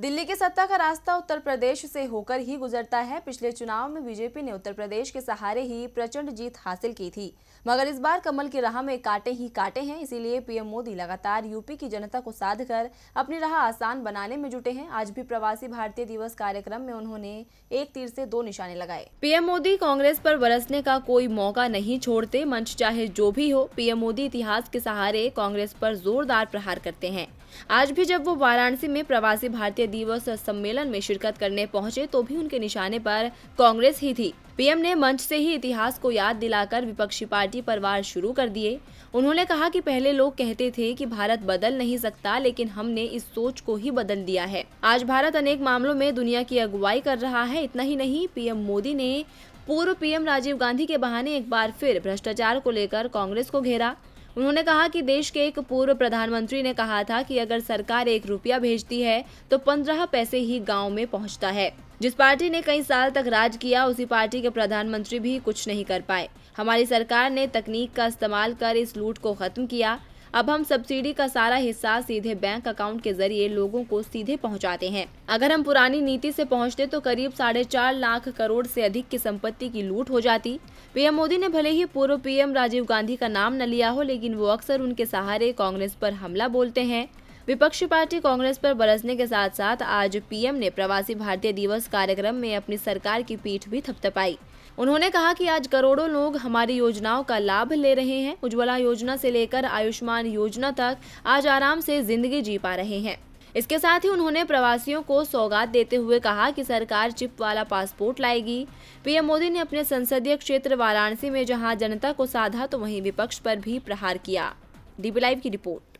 दिल्ली की सत्ता का रास्ता उत्तर प्रदेश से होकर ही गुजरता है पिछले चुनाव में बीजेपी ने उत्तर प्रदेश के सहारे ही प्रचंड जीत हासिल की थी मगर इस बार कमल की राह में काटे ही काटे हैं इसीलिए पीएम मोदी लगातार यूपी की जनता को साध कर अपनी राह आसान बनाने में जुटे हैं आज भी प्रवासी भारतीय दिवस कार्यक्रम में उन्होंने एक तीर ऐसी दो निशाने लगाए पीएम मोदी कांग्रेस आरोप बरसने का कोई मौका नहीं छोड़ते मंच चाहे जो भी हो पीएम मोदी इतिहास के सहारे कांग्रेस आरोप जोरदार प्रहार करते हैं आज भी जब वो वाराणसी में प्रवासी भारतीय दिवस सम्मेलन में शिरकत करने पहुंचे तो भी उनके निशाने पर कांग्रेस ही थी पीएम ने मंच से ही इतिहास को याद दिलाकर विपक्षी पार्टी पर वार शुरू कर दिए उन्होंने कहा कि पहले लोग कहते थे कि भारत बदल नहीं सकता लेकिन हमने इस सोच को ही बदल दिया है आज भारत अनेक मामलों में दुनिया की अगुवाई कर रहा है इतना ही नहीं पीएम मोदी ने पूर्व पीएम राजीव गांधी के बहाने एक बार फिर भ्रष्टाचार को लेकर कांग्रेस को घेरा उन्होंने कहा कि देश के एक पूर्व प्रधानमंत्री ने कहा था कि अगर सरकार एक रुपया भेजती है तो पंद्रह पैसे ही गाँव में पहुँचता है जिस पार्टी ने कई साल तक राज किया उसी पार्टी के प्रधानमंत्री भी कुछ नहीं कर पाए हमारी सरकार ने तकनीक का इस्तेमाल कर इस लूट को खत्म किया अब हम सब्सिडी का सारा हिस्सा सीधे बैंक अकाउंट के जरिए लोगों को सीधे पहुंचाते हैं अगर हम पुरानी नीति से पहुंचते तो करीब साढ़े चार लाख करोड़ से अधिक की संपत्ति की लूट हो जाती पीएम मोदी ने भले ही पूर्व पीएम राजीव गांधी का नाम न लिया हो लेकिन वो अक्सर उनके सहारे कांग्रेस पर हमला बोलते हैं विपक्षी पार्टी कांग्रेस पर बरसने के साथ साथ आज पीएम ने प्रवासी भारतीय दिवस कार्यक्रम में अपनी सरकार की पीठ भी थपथपाई उन्होंने कहा कि आज करोड़ों लोग हमारी योजनाओं का लाभ ले रहे हैं उज्ज्वला योजना से लेकर आयुष्मान योजना तक आज आराम से जिंदगी जी पा रहे हैं इसके साथ ही उन्होंने प्रवासियों को सौगात देते हुए कहा कि सरकार चिप वाला पासपोर्ट लाएगी पीएम मोदी ने अपने संसदीय क्षेत्र वाराणसी में जहां जनता को साधा तो वहीं विपक्ष पर भी प्रहार किया डीपी लाइव की रिपोर्ट